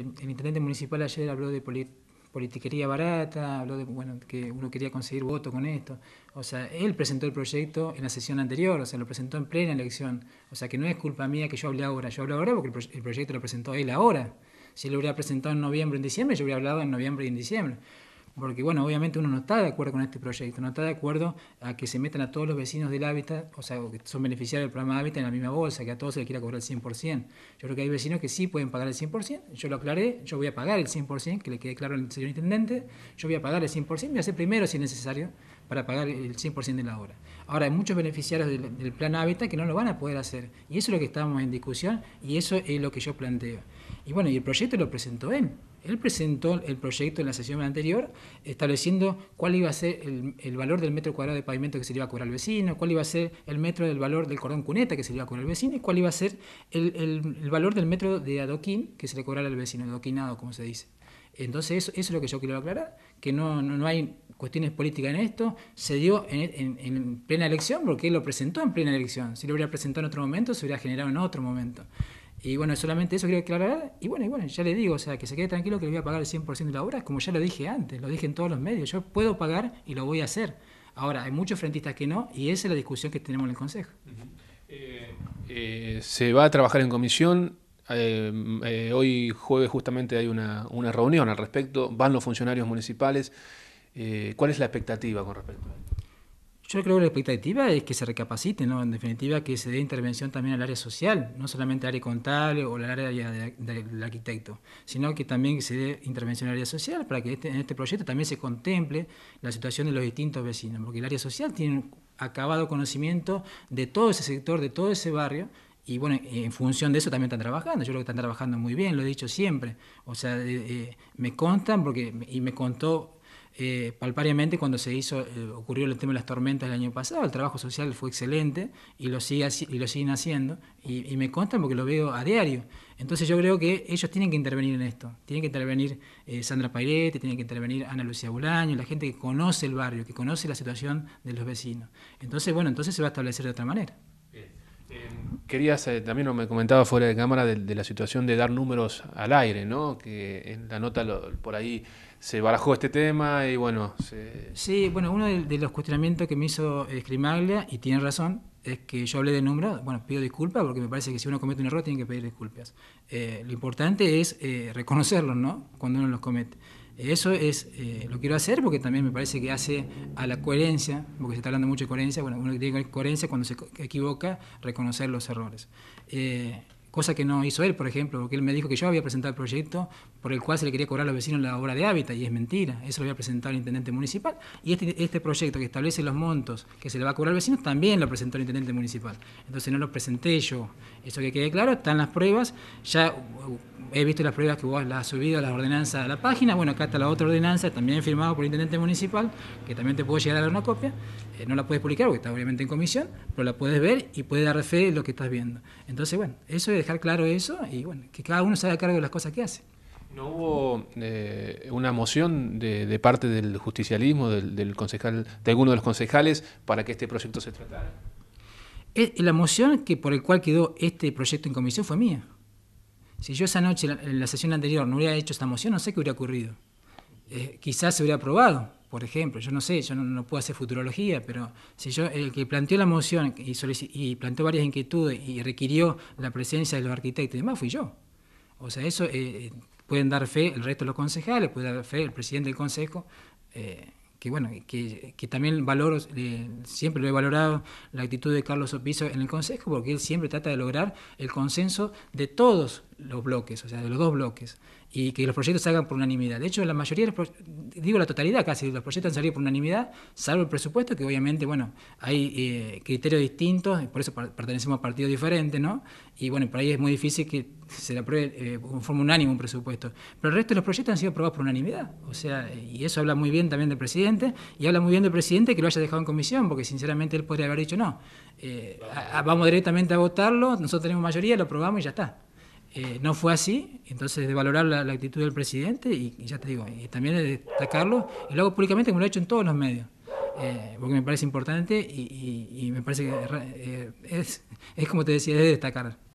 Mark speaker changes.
Speaker 1: El intendente municipal ayer habló de politiquería barata, habló de bueno, que uno quería conseguir voto con esto. O sea, él presentó el proyecto en la sesión anterior, o sea, lo presentó en plena elección. O sea, que no es culpa mía que yo hable ahora. Yo hablo ahora porque el, proyecto lo presentó él ahora. Si lo hubiera presentado en noviembre en diciembre, yo hubiera hablado en noviembre y en diciembre porque bueno, obviamente uno no está de acuerdo con este proyecto, no está de acuerdo a que se metan a todos los vecinos del hábitat, o sea, que son beneficiarios del programa hábitat en la misma bolsa, que a todos se les quiera cobrar el 100%. Yo creo que hay vecinos que sí pueden pagar el 100%, yo lo aclaré, yo voy a pagar el 100%, que le quede claro al señor intendente, yo voy a pagar el 100%, voy a hacer primero si es necesario, para pagar el 100% de la obra. Ahora, hay muchos beneficiarios del, plan Hábitat que no lo van a poder hacer. Y eso es lo que estábamos en discusión y eso es lo que yo planteo. Y bueno, y el proyecto lo presentó él. Él presentó el proyecto en la sesión anterior estableciendo cuál iba a ser el, valor del metro cuadrado de pavimento que se le iba a cobrar al vecino, cuál iba a ser el metro del valor del cordón cuneta que se le iba a cobrar al vecino y cuál iba a ser el, valor del metro de adoquín que se le cobrara al vecino, adoquinado como se dice. Entonces eso, es lo que yo quiero aclarar, que no, hay cuestiones políticas en esto, se dio en, plena elección porque él lo presentó en plena elección, si lo hubiera presentado en otro momento se hubiera generado en otro momento. Y bueno, solamente eso quiero aclarar, y bueno, y bueno, ya le digo, o sea, que se quede tranquilo que le voy a pagar el 100% de la obra, como ya lo dije antes, lo dije en todos los medios, yo puedo pagar y lo voy a hacer. Ahora, hay muchos frentistas que no, y esa es la discusión que tenemos en el Consejo.
Speaker 2: Eh, eh, se va a trabajar en comisión, eh, mm, eh, hoy jueves justamente hay una, reunión al respecto, van los funcionarios municipales. Eh, ¿Cuál es la expectativa con respecto a esto? Yo creo que la
Speaker 1: expectativa es que se recapacite, ¿no? en definitiva que se dé intervención también al área social, no solamente al área contable o al área del arquitecto, sino que también se dé intervención al área social para que este, en este proyecto también se contemple la situación de los distintos vecinos, porque el área social tiene acabado conocimiento de todo ese sector, de todo ese barrio, y bueno, eh, en función de eso también están trabajando. Yo creo que están trabajando muy bien, lo he dicho siempre. O sea, eh, eh, me constan porque, y me contó eh, palpariamente cuando se hizo, ocurrió el tema de las tormentas el año pasado, el trabajo social fue excelente y lo, sigue, y lo siguen haciendo. Y, me constan porque lo veo a diario. Entonces yo creo que ellos tienen que intervenir en esto. Tienen que intervenir Sandra Pairete, tienen que intervenir Ana Lucía Bulaño, la gente que conoce el barrio, que conoce la situación de los vecinos. Entonces, bueno, entonces se va a establecer de otra manera.
Speaker 2: Querías, eh, también me comentaba fuera de cámara de, la situación de dar números al aire, ¿no? Que en la nota por ahí se barajó este tema y bueno. Sí,
Speaker 1: bueno, uno de, los cuestionamientos que me hizo Scrimaglia, eh, y tiene razón, es que yo hablé de números. Bueno, pido disculpas porque me parece que si uno comete un error tiene que pedir disculpas. Eh, lo importante es eh, reconocerlos, ¿no? Cuando uno los comete. Eso es, eh, lo quiero hacer porque también me parece que hace a la coherencia, porque se está hablando mucho de coherencia, bueno, uno tiene coherencia cuando se equivoca, reconocer los errores. Eh, cosa que no hizo él, por ejemplo, porque él me dijo que yo había presentado el proyecto por el cual se le quería cobrar a los vecinos la obra de hábitat, y es mentira, eso lo había presentado el intendente municipal, y este, este proyecto que establece los montos que se le va a cobrar al vecino también lo presentó el intendente municipal, entonces no lo presenté yo, eso que quede claro, están las pruebas, ya uh, he visto las pruebas que vos las has subido, a la ordenanza de la página, bueno, acá está la otra ordenanza, también firmada por el intendente municipal, que también te puedo llegar a dar una copia, eh, no la puedes publicar porque está obviamente en comisión, pero la puedes ver y puedes dar fe lo que estás viendo. Entonces, bueno, eso es claro eso y bueno, que cada uno se haga cargo de las cosas que hace.
Speaker 2: ¿No hubo eh, una moción de, parte del justicialismo, del, concejal, de alguno de los concejales, para que este proyecto se tratara? La
Speaker 1: moción que por el cual quedó este proyecto en comisión fue mía. Si yo esa noche, en la sesión anterior, no hubiera hecho esta moción, no sé qué hubiera ocurrido. Eh, quizás se hubiera aprobado, por ejemplo, yo no sé, yo no, puedo hacer futurología, pero si yo, el que planteó la moción y, y planteó varias inquietudes y requirió la presencia de los arquitectos y demás, fui yo. O sea, eso eh, eh, pueden dar fe el resto de los concejales, puede dar fe el presidente del consejo, eh, que bueno, que, también valoro, siempre lo he valorado la actitud de Carlos Opiso en el consejo, porque él siempre trata de lograr el consenso de todos los bloques, o sea, de los dos bloques y que los proyectos salgan por unanimidad. De hecho, la mayoría, digo la totalidad casi, los proyectos han salido por unanimidad, salvo el presupuesto, que obviamente, bueno, hay eh, criterios distintos, por eso pertenecemos a partidos diferentes, ¿no? Y bueno, por ahí es muy difícil que se le apruebe eh, forma unánime un presupuesto. Pero el resto de los proyectos han sido aprobados por unanimidad, o sea, eh, y eso habla muy bien también del presidente, y habla muy bien del presidente que lo haya dejado en comisión, porque sinceramente él podría haber dicho no. Eh, vamos directamente a votarlo, nosotros tenemos mayoría, lo aprobamos y ya está. Eh, no fue así, entonces de valorar la, actitud del presidente y, ya te digo, y también de destacarlo, y lo hago públicamente como lo he hecho en todos los medios, eh, porque me parece importante y, me parece que es, es como te decía, es de destacar.